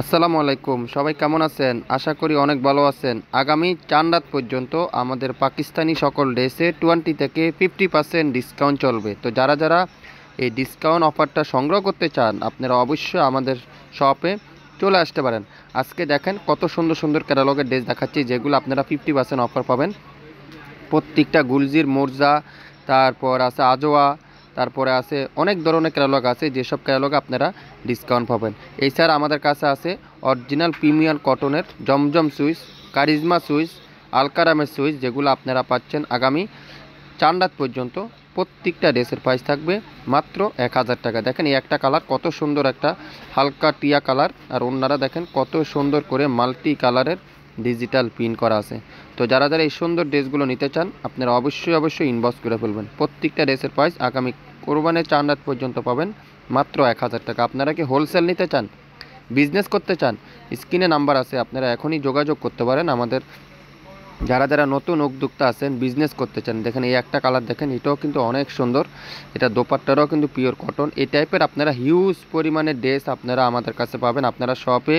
আসসালামু আলাইকুম সবাই কেমন আছেন আশা করি অনেক ভালো আছেন আগামী চার রাত পর্যন্ত আমাদের পাকিস্তানি সকল ড্রেসে টোয়েন্টি থেকে ফিফটি পার্সেন্ট ডিসকাউন্ট চলবে তো যারা যারা এই ডিসকাউন্ট অফারটা সংগ্রহ করতে চান আপনারা অবশ্যই আমাদের শপে চলে আসতে পারেন আজকে দেখেন কত সুন্দর সুন্দর ক্যাটালগের ড্রেস দেখাচ্ছি যেগুলো আপনারা ফিফটি পার্সেন্ট অফার পাবেন প্রত্যেকটা গুলজির মোর্জা তারপর আছে আজোয়া তারপরে আছে অনেক ধরনের ক্যাটালগ আছে যেসব ক্যাটালগ আপনারা ডিসকাউন্ট পাবেন এছাড়া আমাদের কাছে আছে অরিজিনাল প্রিমিয়াম কটনের জমজম সুইচ কারিজমা সুইচ আলকারামের সুইচ যেগুলো আপনারা পাচ্ছেন আগামী চার রাত পর্যন্ত প্রত্যেকটা ড্রেসের প্রাইস থাকবে মাত্র এক হাজার টাকা দেখেন এই একটা কালার কত সুন্দর একটা হালকা টিয়া কালার আর অন্যরা দেখেন কত সুন্দর করে মাল্টি কালারের ডিজিটাল প্রিন্ট করা আছে তো যারা যারা এই সুন্দর ড্রেসগুলো নিতে চান আপনারা অবশ্যই অবশ্যই ইনবক্স করে ফেলবেন প্রত্যেকটা ড্রেসের প্রাইস আগামী কোরবানের চার রাত পর্যন্ত পাবেন মাত্র এক হাজার টাকা আপনারা কি হোলসেল নিতে চান বিজনেস করতে চান স্ক্রিনে নাম্বার আছে আপনারা এখনই যোগাযোগ করতে পারেন আমাদের যারা যারা নতুন উদ্যোক্তা আছেন বিজনেস করতে চান দেখেন এই একটা কালার দেখেন এটাও কিন্তু অনেক সুন্দর এটা দোপাট্টারও কিন্তু পিওর কটন এই টাইপের আপনারা হিউজ পরিমাণে ড্রেস আপনারা আমাদের কাছে পাবেন আপনারা শপে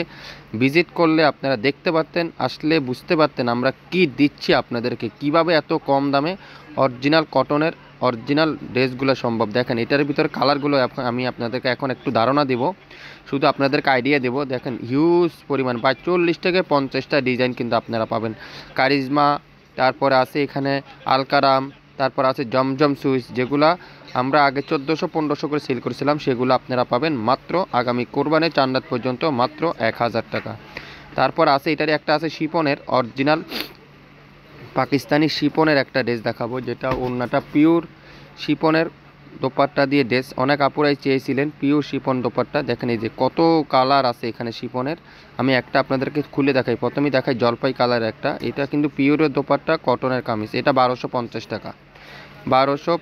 ভিজিট করলে আপনারা দেখতে পারতেন আসলে বুঝতে পারতেন আমরা কি দিচ্ছি আপনাদেরকে কিভাবে এত কম দামে অরিজিনাল কটনের অরিজিনাল ড্রেসগুলো সম্ভব দেখেন এটার ভিতরে কালারগুলো আমি আপনাদেরকে এখন একটু ধারণা দেব শুধু আপনাদেরকে আইডিয়া দেব দেখেন হিউজ পরিমাণ বা চল্লিশ থেকে পঞ্চাশটা ডিজাইন কিন্তু আপনারা পাবেন কারিজমা তারপরে আছে এখানে আলকারাম তারপর আছে জমজম সুইচ যেগুলা আমরা আগে চোদ্দোশো পনেরোশো করে সেল করেছিলাম সেগুলো আপনারা পাবেন মাত্র আগামী কোরবানে চান্দাত পর্যন্ত মাত্র এক হাজার টাকা তারপর আছে এটারই একটা আছে শিপনের অরিজিনাল পাকিস্তানি শিপনের একটা ড্রেস দেখাবো যেটা ওড়নাটা পিওর শিপনের দোপাট্টা দিয়ে ড্রেস অনেক আপুরাই চেয়েছিলেন পিওর শিপন দোপাট্টা দেখেন এই যে কত কালার আছে এখানে শিপনের আমি একটা আপনাদেরকে খুলে দেখাই প্রথমেই দেখাই জলপাই কালার একটা এটা কিন্তু পিওরের দোপাট্টা কটনের কামিজ এটা বারোশো টাকা বারোশো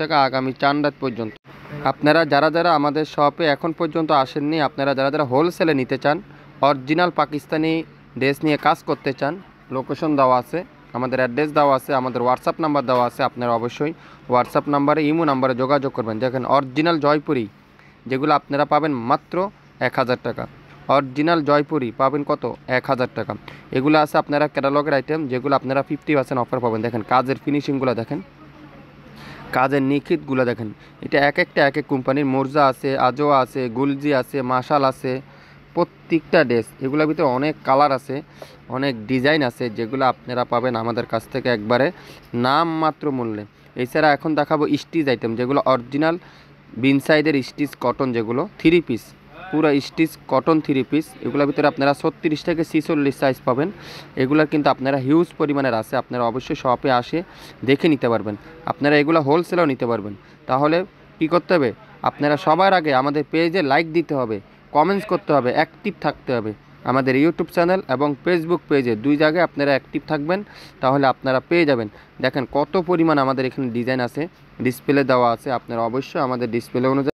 টাকা আগামী চান্ডাত পর্যন্ত আপনারা যারা যারা আমাদের শপে এখন পর্যন্ত আসেননি আপনারা যারা যারা হোলসেলে নিতে চান অরিজিনাল পাকিস্তানি ড্রেস নিয়ে কাজ করতে চান লোকেশন দেওয়া আছে আমাদের অ্যাড্রেস দেওয়া আছে আমাদের হোয়াটসঅ্যাপ নাম্বার দেওয়া আছে আপনারা অবশ্যই হোয়াটসঅ্যাপ নাম্বারে ইমো নাম্বারে যোগাযোগ করবেন দেখেন অরিজিনাল জয়পুরি যেগুলো আপনারা পাবেন মাত্র এক হাজার টাকা অরিজিনাল জয়পুরি পাবেন কত এক হাজার টাকা এগুলো আছে আপনারা ক্যাটালগের আইটেম যেগুলো আপনারা ফিফটি পার্সেন্ট অফার পাবেন দেখেন কাজের ফিনিশিংগুলো দেখেন কাজের নিখিতগুলো দেখেন এটা এক একটা এক এক কোম্পানির মোরজা আছে আজোয়া আছে গুলজি আছে মাশাল আছে প্রত্যেকটা ড্রেস এগুলোর ভিতরে অনেক কালার আছে অনেক ডিজাইন আছে যেগুলো আপনারা পাবেন আমাদের কাছ থেকে একবারে নাম মাত্র মূল্যে এছাড়া এখন দেখাবো স্টিচ আইটেম যেগুলো অরিজিনাল বিনসাইডের স্টিচ কটন যেগুলো থ্রি পিস পুরো স্টিচ কটন থ্রি পিস এগুলোর ভিতরে আপনারা ছত্রিশ থেকে ছিচল্লিশ সাইজ পাবেন এগুলো কিন্তু আপনারা হিউজ পরিমাণের আছে আপনারা অবশ্যই শপে আসে দেখে নিতে পারবেন আপনারা এগুলো হোলসেলও নিতে পারবেন তাহলে কী করতে হবে আপনারা সবার আগে আমাদের পেজে লাইক দিতে হবে কমেন্টস করতে হবে অ্যাক্টিভ থাকতে হবে আমাদের ইউটিউব চ্যানেল এবং ফেসবুক পেজে দুই জায়গায় আপনারা অ্যাক্টিভ থাকবেন তাহলে আপনারা পেয়ে যাবেন দেখেন কত পরিমাণ আমাদের এখানে ডিজাইন আছে ডিসপ্লে দেওয়া আছে আপনারা অবশ্যই আমাদের ডিসপ্লে অনুযায়ী